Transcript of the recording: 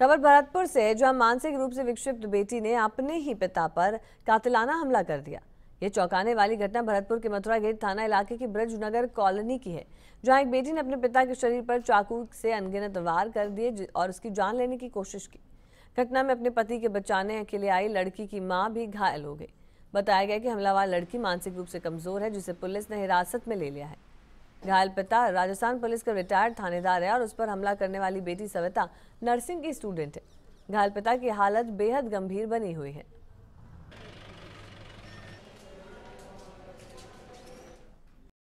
खबर भरतपुर से जहां मानसिक रूप से विक्षिप्त बेटी ने अपने ही पिता पर कातिलाना हमला कर दिया ये चौंकाने वाली घटना भरतपुर के मथुरा गेट थाना इलाके की ब्रज नगर कॉलोनी की है जहां एक बेटी ने अपने पिता के शरीर पर चाकू से अनगिनत वार कर दिए और उसकी जान लेने की कोशिश की घटना में अपने पति के बचाने के लिए आई लड़की की मां भी घायल हो गई बताया गया कि हमलावर लड़की मानसिक रूप से कमजोर है जिसे पुलिस ने हिरासत में ले लिया है घायल पिता राजस्थान पुलिस का रिटायर्ड थानेदार है और उस पर हमला करने वाली बेटी सविता नर्सिंग की स्टूडेंट है घायल पिता की हालत बेहद गंभीर बनी हुई है